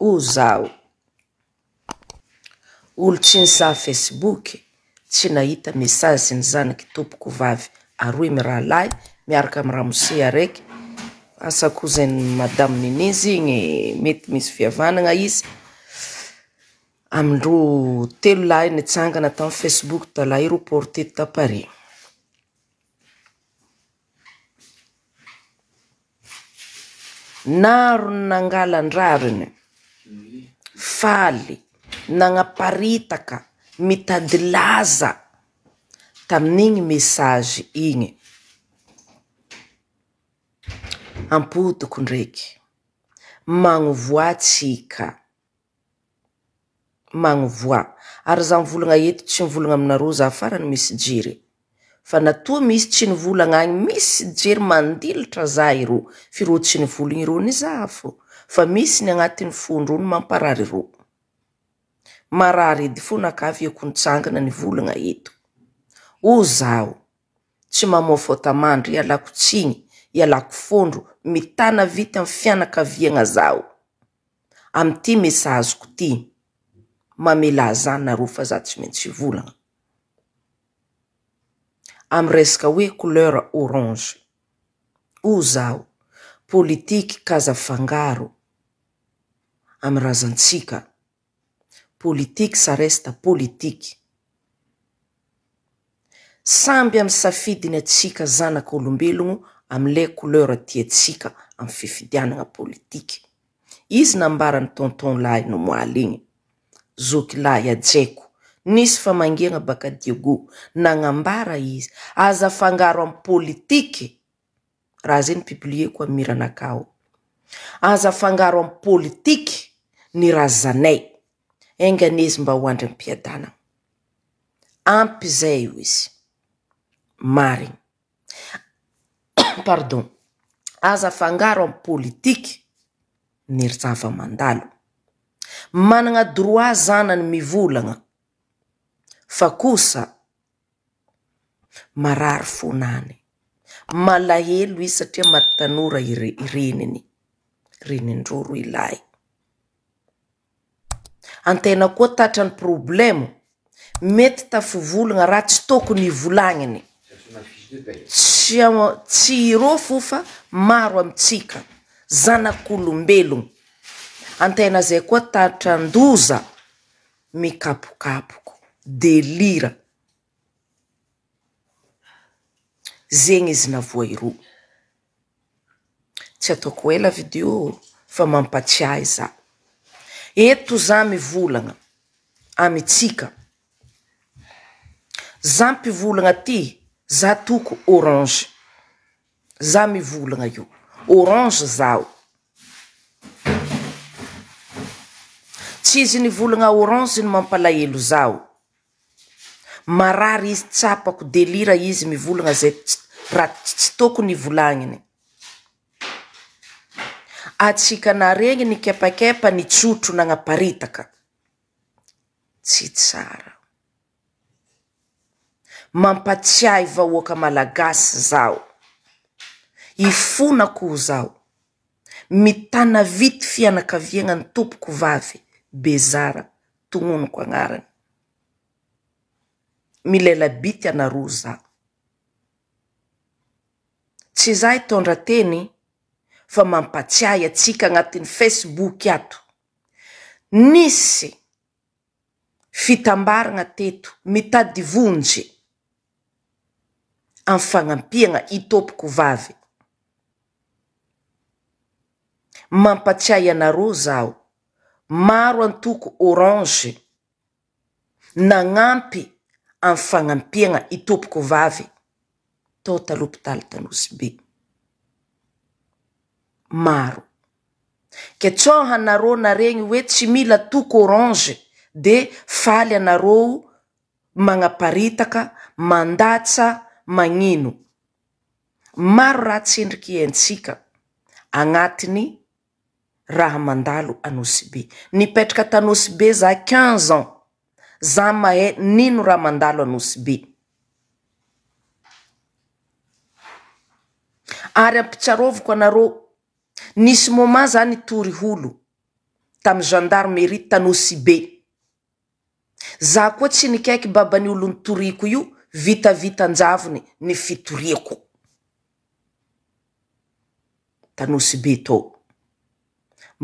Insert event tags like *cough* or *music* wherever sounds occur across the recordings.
o zao olo tsy nysaa fecibooky tsy nahita mesazy ny zanaky tompoky vavy aroe mi raha lahy miaraka amy rahamosea raiky asako zeny madamininizy iny mety misy fiavanagna izy amin-dro telo laha initsangana taminy fecibook talai roporte tapare naron nangalandrariny faly nañaparitaka mitadilaza tamin'iñy messazy iñy ampotoko ndraiky manovoa tsika manovoa ary zah mivolagña eto tsy mivolagña aminaro za farany misy jery fa natoa misy tsy nivolaagñany misy jery mandilatra za i ro firo tsy nivoliny iro nyza fo fa misy ny añatiny fondrono mamparary ro mararydy fo nakaveko nitsangana ny volaña eto o zao tsy mamoafôtamandry ialako tsiny ialako fondro mitana vity amy fianakaviana zao amty mesaazoko ty mamelaza na ro fa za tsy maintsy volana amy resaka oe colera ôranze o zao pôlitiky kazafangaro am razantsika pôlitiky saresta pôlitiky samby am safidiny atsika zanak' olombelono amle kolera tyatsika amy fifidianana pôlitiky izy nambarany tonton lay nomoaly iny zoki lay ajaiko nisy famangiana bakadiago nanambara izy azafangaro amy pôlitiky raha zen̈y piblie ko a miranaka o aza fangaro am politiky ny razanay engany izy mba hoandry ampiadanaa ampy zay io izy mariny *coughs* pardon azafangaro amy pôlitiky ny zava mandalo manana droit zanany mivolana fa kosa marary fonany malahelo izy satria mattanora iireniny renindro ro ilay antegna koa tatrany problemo mety tafivolagna raha tsy tôkony hivolagniny sya tsy irô fo fa maro amitsika zanak'olombelono an-tegna zay koa tatran-doza mikapokapoko delira zeny izy navoa irô tsy ataoko ela video fa mampatsia iza eto za mivolagna amitsika za mpivolagna ty za toko ôranze za mivolagna io ôranze zao tsizy nivolagna ôranze no mampalaelo zao marary izy tsapako delira izy mivolana zay raha tsy tokony ivolagniny atsikana reñy ny kepakepa nitsotro nañaparitaka tsy tsara mampatsia vahoaka malagasy zao ifonakoo zao mitanavity fianakaviaña ny tompoko vavy bezara toñonoko añarany milelabity anaro zao tsy zay tondrateny fa mampatsiay atsika añatiny fesibooky ato nisy fitambaraña teto mitady vonjy amy fañampiaña itôpoko vavy mampatsiay anaro zao maro an-toko ôranze nañampy amyy fañampiaña itopoko vavy tôtalopitaly tanosy be maro ke tsôha narô na reñy oe tsy mila toko oranze de faly anare mañaparitaka mandatsa mañino maro raha tsendriky iantsika añatiny raha mandalo anosy be nipetraka tanosy be za q5inze ans za mahay nino raha mandalo anosy be ary ampitsarôviko anar nisy môma zany tori holo tamy zandarm meri tanosybe za koa tsy nikaiky baban'olo nytoriko io vitavita anjavony ny fitoriako tanosybe tôo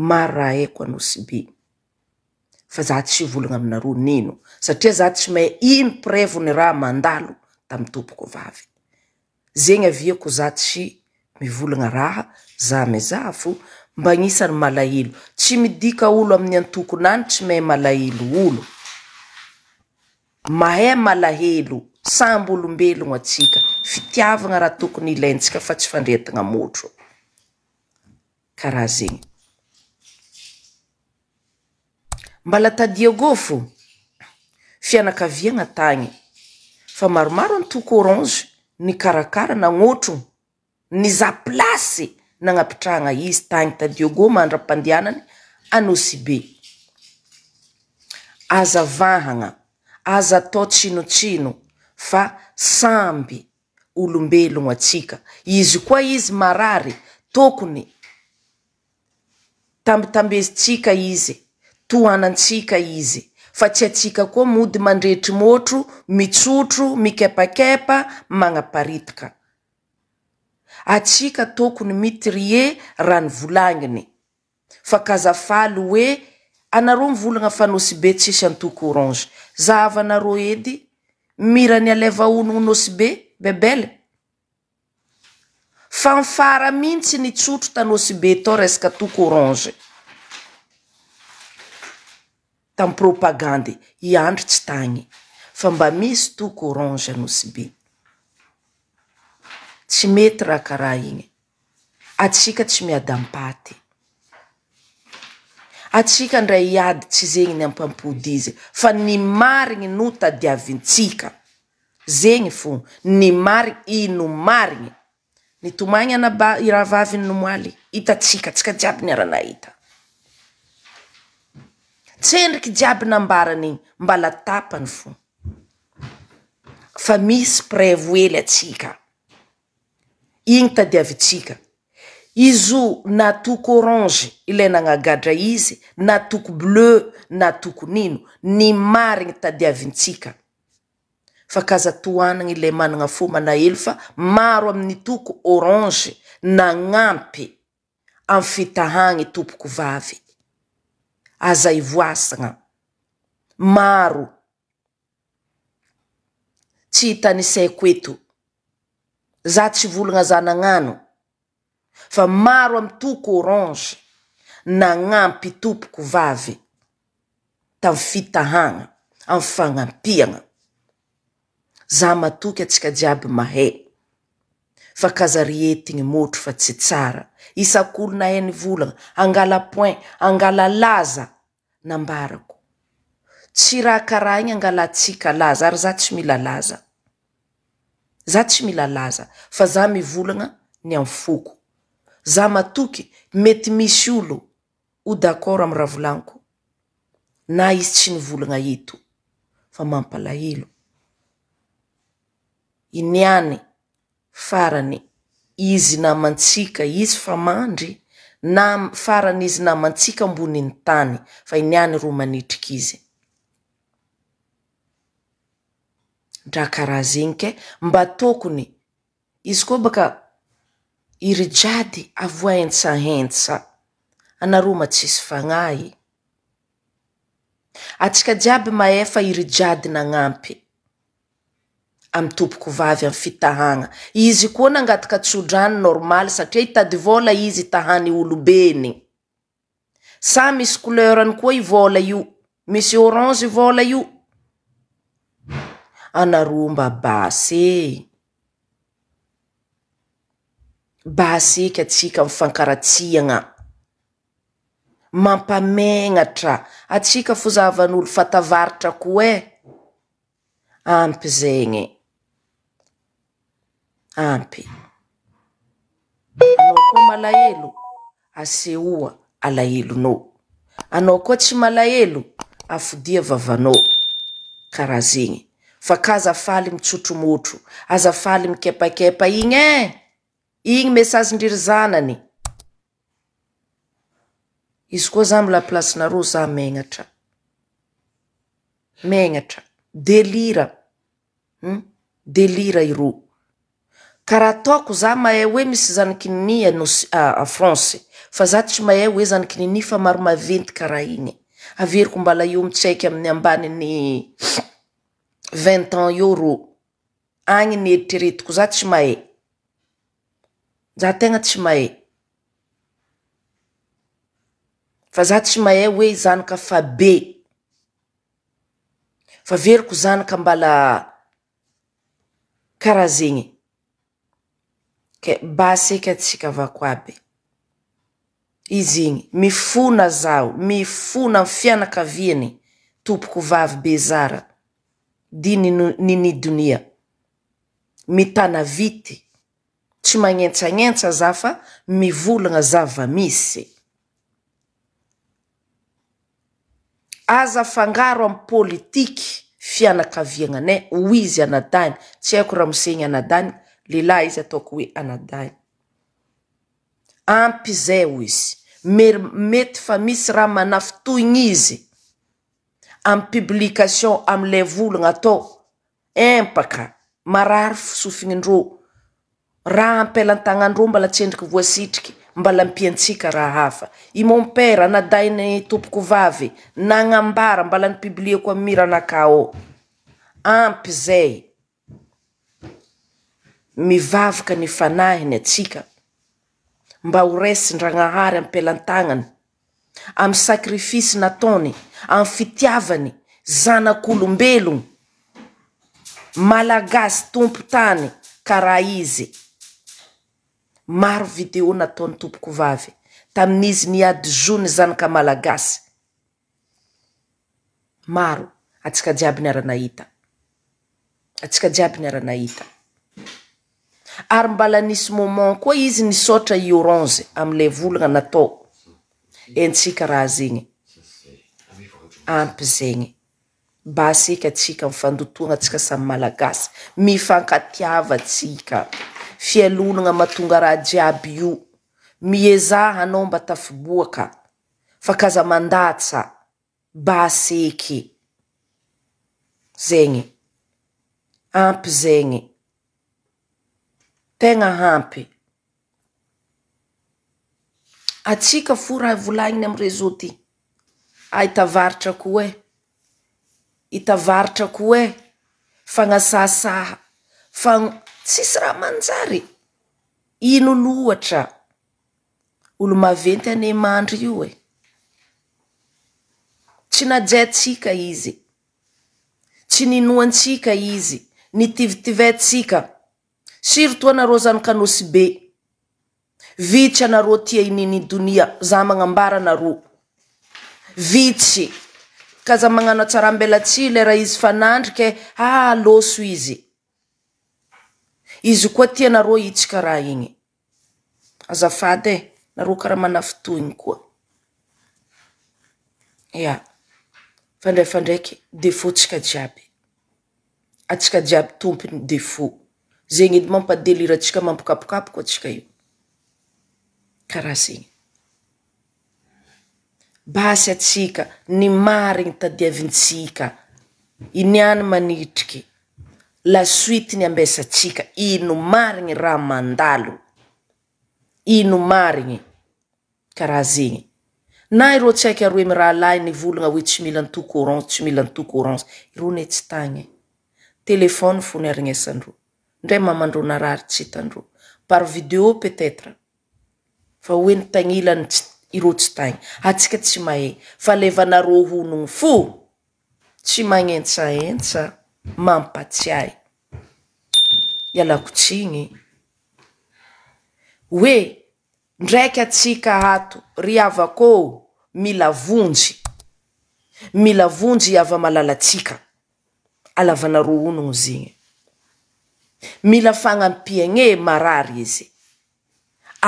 maro raha aiko anosybe fa za tsy volan' aminaro nino satria za tsy mahay iny prevo ny raha mandalo tamiy tompoko avavy zeny aviako za tsy mivolagna raha za mezaha fo mba nisany malahelo tsy midika olo aminy antokonany tsy mahay malaheloolo mahay malahelo samby olombelono tsika fitiavagna raha tokony ilaintsika fa tsy fandretana môtro eyadaô fo fianakaviagna tany fa maromaro an-toko oranze ny karakara naôtroo nyza pilasy nañapitraña izy tañy tadio gô mandram-pandianany anosy be aza vahaña aza tôo tsinotsino fa samby olombeloño atsika izy koa izy marary tokony tambitambezitsika izy toana-tsika izy fa tsy atsika koa mody mandretry môtro mitsotro mikepakepa mañaparitaka atsika tôkony mityrie ra ny volaniny fa kazafaly oe anaro mivolagna fanôsy be tsisany toko oranze zava narô edy mirany aleva onono nôsy be bebele fa mifara mihntsy nitsotro tanôsybe ta resaka toko oranze tamy propagandy iandro tsy tany fa mba misy toko oranze anôsy be tsy mety rahakara iñy atsika tsy miady ampaty atsika ndray iady tsy zeñy ny ampampody izy fa ny mariñy no tadiavintsika zeñy fo ny mariy i no mariñy ny tomany aaa iravaviy nomoaly hitatsika tsika jiaby niarana hita tsendriky jiaby nambarany iñy mbala tapany fo fa misy prevo ely atsika iñy tadiavitsika izo na toko ôranze ila nañagadra izy na toko ble na toko nino ny mary ñy tadiavintsika fa kaza toanañy ila manaña fo mana elo fa maro aminy toko ôranze na ñ'ampy amy fitahañy tompoko vavy azai voasana maro tsy itanysaiko eto za tsy volaña za nañano fa maro am toko oranzy nañampytompoko vavy tamy fitahaña amy fañampiaña za matoky atsika jiaby mahay fa kazari etiñy môtro fa tsy tsara isak'olo nahay ny volaña angala point angala laza nambarako tsy raha kara iñy angala tsika laza ary za tsy mila laza za tsy milalaza fa za mivolaña ny am foko za matoky mety misy olo ho d'akor amy ra volaniko na izy tsy mivolaña ito fa mampalailo ini any farany izy na mantsika izy fa mandry na farany izy na mantsika ambony ny tany fa iniany ro manitriky izy draa kara ziñy ke mba tokony izy koa baka irijady avoa entsaentsa anaro ma tsisy fañay atsika jiaby maefa irijady nañampy amy tompoko vavy amiy fitahaña izy koa nangataka tsodrany nôrmaly satria itady vôla izy tahany olobeny sa misy kolerany koa ivôla io misy ôranzy vôla io anaro mba basy e basy eky atsika mifankaratsiana mampamenatra atsika fo zavan'olo fatavaritra ko e ampy zeny e. ampy anao koa malahelo aseoa alaelonao anao koa tsy malahelo afodia vavanao kara zëy fakaazafaly mitsotro motro azafaly mikepakepa iñy e eh? iñy mesazy ndriri zanany izy koa za milapilasinaro za meñatra meatra delira hmm? delira i ro kara ataoko za mahay oe misy zanikininy anoy fransy fa za tsy mahay oe zanikininy fa maro maventy kara iñy averiko mbala io mitsaiky aminy ambaniny vint an eo rô añi ny eritreretiko za tsy mahay za teña tsy mahay fa za tsy mahay oe zanaka fa be fa veriko zanaka mbala kara zëy ke basyeky atsika avako aby izy iñy mifona zao mifona m fianakaviany tompoko vavy bezara diny ninidonia mitanavity tsy manentsanentsa za fa mivolana zava misy aza fangaro amy pôlitiky fianakaviananay hoy izy ana-dany tsy haiko raha mosehiny ana-dany leilahy izy ataoko oe ana-dany ampy zay o izy mer- mety fa misy raha manafotoiny izy amy piblikasiôn amyle volaña atao empaka marary fo sofiñindro raha ampelantañandro mbala tsy endriky voasitriky mbala mpiatsika raha hafa imômpera nadainy topoko vavy nañambara mbala nypiblia ko miranak ôo ampyzay mivvak nyfanahinyatika mba ho resin-drañahary ampelantañany amy sakrifisy natany amy fitiavany zanak'olombeloo malagasy tompo tany karaha izy maro video nataony tompoko vavy tamin'izy niady zony zanaka malagasy maro atsika jiaby ny aranahita atsika jiaby niaranahita ary mbala nisy môman koa izy nisôtra iôranze amley volagna natao entsika raha zeny ampy zeñy baseky atsika mifandotoaña atsika samy malagasy mifankatiava tsika fialonaña matonga raha jiaby io miezahaanao mba tafiboaka fa kaza mandatsa baseky zeñy ampy zeñy teña hampy atsika fo raha volañiny amy rezôty aitavaritra ah, ko e itavaritra ko e fanasasaha fa tsisy raha manjary ino nohatra olo maventy any mandry io e tsy najatsika izy tsy ninoantsika izy nitivitivatsika sirto anarô zany kanôsy be vitsy anare tiainini donia za mañambara anarô vitsy ka za manano tsara ambelatsy leraha izy fanandrikye a ah, lôso izy izy koa tianarô itsakaraha ïy azafady e narô karà manafoto iny koa iafndrfandraky defô tsika jiàby atsika jiaby tompony defô zëy edy mampadelira tsika mampikapokapoko tsika io kara zëy basy atsika ny mariñy tadiavintsika iniany manitriky lasoity ny ambesatsika ino mariñy raha mandalo ino mariñy kara zeñy na iro tsy aky aroemirahalay nyvolaña oe tsy milantokorantsy milan tokoran iro netsy tanye telefônfony ariñesandro ndray maman-dronarary tsy itandro par videô petetra fa oe ny tañilanytsy irotsy tany atsika tsy mahe fa alevanaro honoño fo tsy mañentsaentsa mampatsiay ialakotsiñy oe ndraiky atsika ato ry avakôo mila vonjy mila vonjy ava malalatsika alavanaro honoño zyyñy mila fañampiañ e marary izy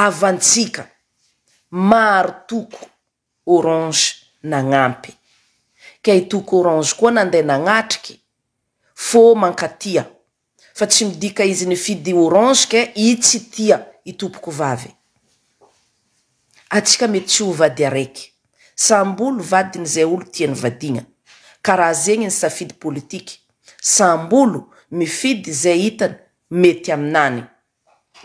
avatsika maro toko ôranzy nañampy ke itoko ôranzy koa nandeha nañatriky fô mankatia fa tsy midika izy nifidy ôranzy ke i tsy tia itopoko vavy atsika mety tsy ho vady araiky sambolo vadiny zay olo tiany vadiña kara zeñy ny safidy pôlitiky sam-bolo mifidy zay hitany mety aminany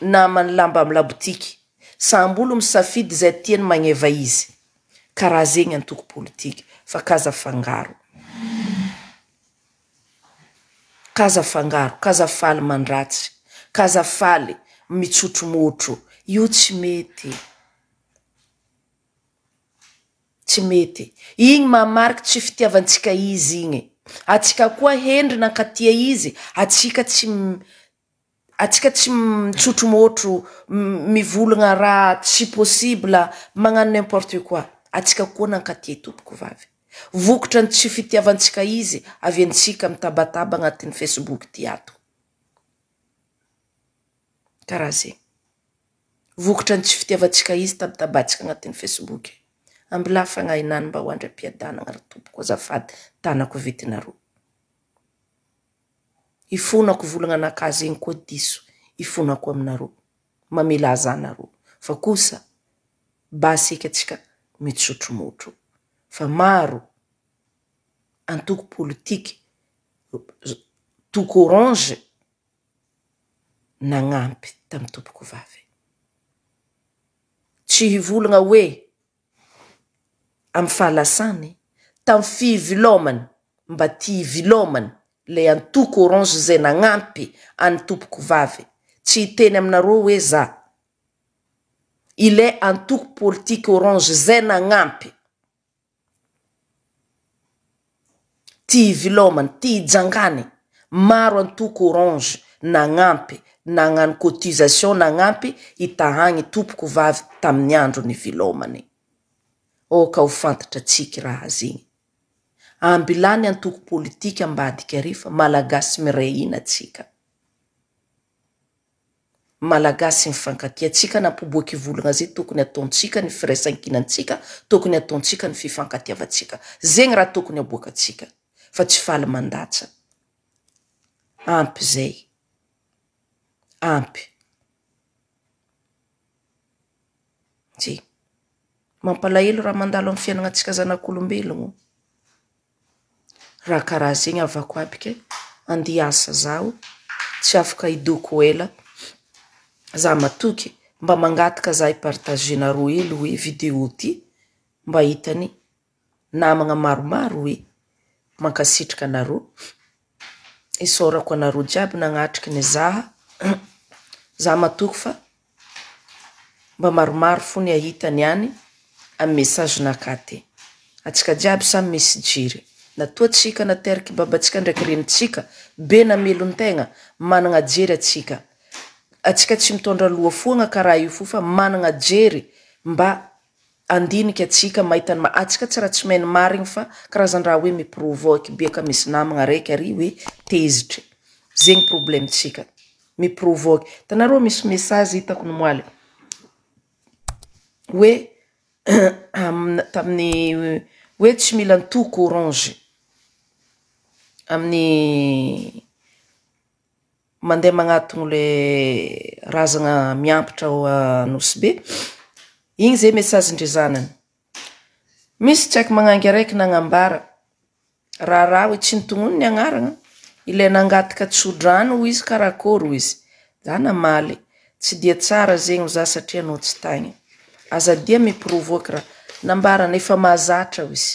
namany lamba amy labotiky sam-bolo misafidy zay tiany mañeva izy kara zëy antoko politiky fa kazafangaro kazafangaro kazafaly mandratsy kazafaly mitsotro motro io tsy mety tsy mety iñy mamariky tsy fitiavantsika izy iñy atsika koa hendri nakatia izy atsika tsy atsika tsy mitsotro môtro mivolagna raha tsy pôsibla manano n'importe koi atsika koa nankatie tompoko vavy vokatrany tsy fitiavantsika izy avy antsika mitabataba añatiy fesiboky tiato kara zëy vokatrany tsy fitiavatsika izy tabatabatsika añatiy fesiboky amyla fanahinany mba hoandra-piadanaa ry tompoko zafady tanako vitinar ifonako volaña nakà zeñy koa diso ifonako aminareo mamelaza nare fa kosa basiky atsika mety sotromotro fa maro an-toko politiky toky ôranze nañampy tamy tompoky vavye tsy ivolaña hoe amy fahalasany tamy fivilômany mba ty vilômany le antoky ôranzy zay nañampy any topoko vavy tsy iteny aminare oe za ila an-toky pôlitiky ôranzy zay nañampy ty ivilômany ty hijangany maro an-toky ôranzy nañampy nañano kôtizatiôn nañampy hitahañy tompoko vavy taminy andro nyvilômany ôka ho fantatra tsiky raha z iñy ambilany antoko pôlitiky ambadiky are fa malagasy mira inatsika malagasy mifankatyatsika nampiboaky volana zay tokony atatsika ny firasan-kinatsika tokony atatsika ny fifankatiavatsika zey raha tokony aboakatsika fa tsy faly mandatsa ampy zay ampy zay mampalahelo raha mandalo amy fiainanatsika zanak'olombelono raha karahzey avako abike andiasa zao tsy afaka idôkoela za matoky mba mangataka za partazenar ely e videô ty mba ahitany namana maromaro oe mankasitrik aisôrako aar jiaby nañatriky ny zaha *clears throat* za matoky fa mba maromaro fo ny ahitany any amy mesazynakaty atsika jiaby samy misy jiry e. nato tsika nateriky babatsika ndraky renitsika be namelontena manana jery atsika tsika tsy mitôndra loa foagna kara iofo fa managna jery mba andiniky atsika mahitany ma tsika tsra tsy mainy marigny faahaeaoe tsy mila ntoko ôranze aminy mandea maatole razaa miampatrasy eysdysioayaara raaraha oe tsy nytononony anarana ila nangataka tsodrano o izy karakôry izy za namaly tsy dia tsara zeyzasatransyayzadia miprovôky raanambaranyefa mazatrao izy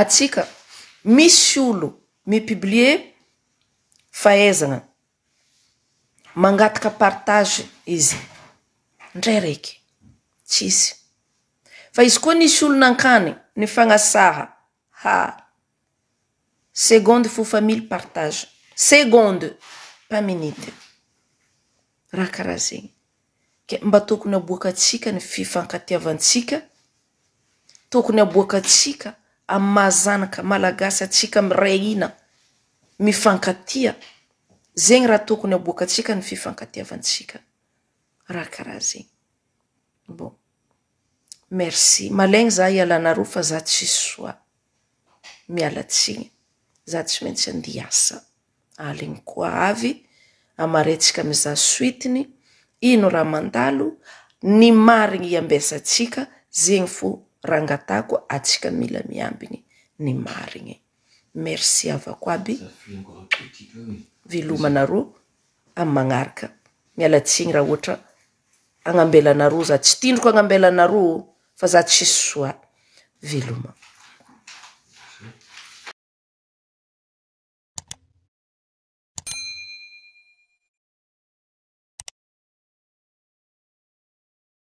atsika misy olo mipiblie fahaizan̈a mangataka partazy izy ndray raiky tsisy fa izy koa misy olo nan-kany ny fanasaha ha sekôndy fo family partazy sekôndy paminity raha kara zëy ke mba tokony aboaka tsika ny fifankatiavatsika tôkony aboaka tsika a mahazanaka malagasy atsika m ray ina mifankatia zëy raha tokony aboakatsika ny fifankatiavatsika aakzëyrmaley za ialanar fa za tsy soa mialatsiy za tsy maintsy andiasa aliny koa avy amarentsika amza soitiny ino raha mandalo ny mariny iambesatsika zëy fo raha angatako atsika mila miambiy ny mariny mersy avako aby velomanaro amy mañaraka mialatsiny raha ohatra añambelanaro za tsy tindroko añambelanaro fa za tsyssoa veloma